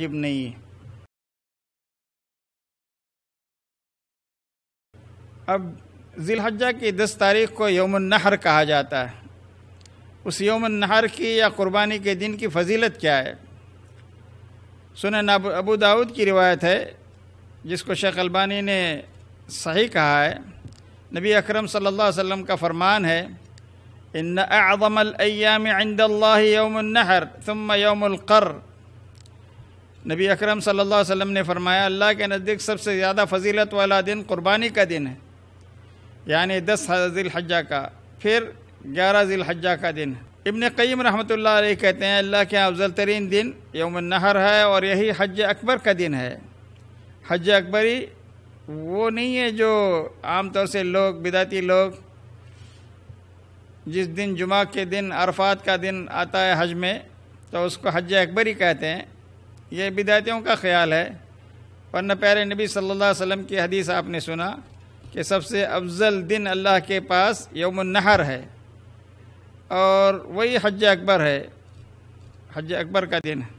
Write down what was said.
वाजिब नहीं है अब जिलहजा की दस तारीख को यौम नहर कहा जाता है उस यौम नहर की या कुर्बानी के दिन की फजीलत क्या है सुन अबू दाऊद की रिवायत है जिसको शेख अलबानी ने सही कहा है नबी अकरम सल्लल्लाहु अलैहि वसल्लम का फरमान है इन आज़मल अय्याम इंदल्ला यौम नहर तुम यौमल कर नबी अकरम सल्लल्लाहु अलैहि वसल्लम ने फरमाया अल्लाह के नज़दीक सबसे ज़्यादा फजीलत वाला दिन कुर्बानी का दिन है यानी दस हज्जा का फिर ग्यारह ज़िलहजा का दिन इबन कईम रहमत कहते हैं अल्लाह के अफजल तरीन दिन यौम नहर है और यही हज अकबर का दिन है हज अकबरी वो नहीं है जो आम तौर से लोग बिदाती लोग जिस दिन जुमा के दिन अरफात का दिन आता है हज में तो उसको हज अकबरी कहते हैं ये बिदायतियों का ख्याल है वरना प्यारे नबी सल्लल्लाहु अलैहि वसल्लम की हदीस आपने सुना कि सबसे अफजल दिन अल्लाह के पास यौम नहर है और वही हज अकबर है हज अकबर का दिन है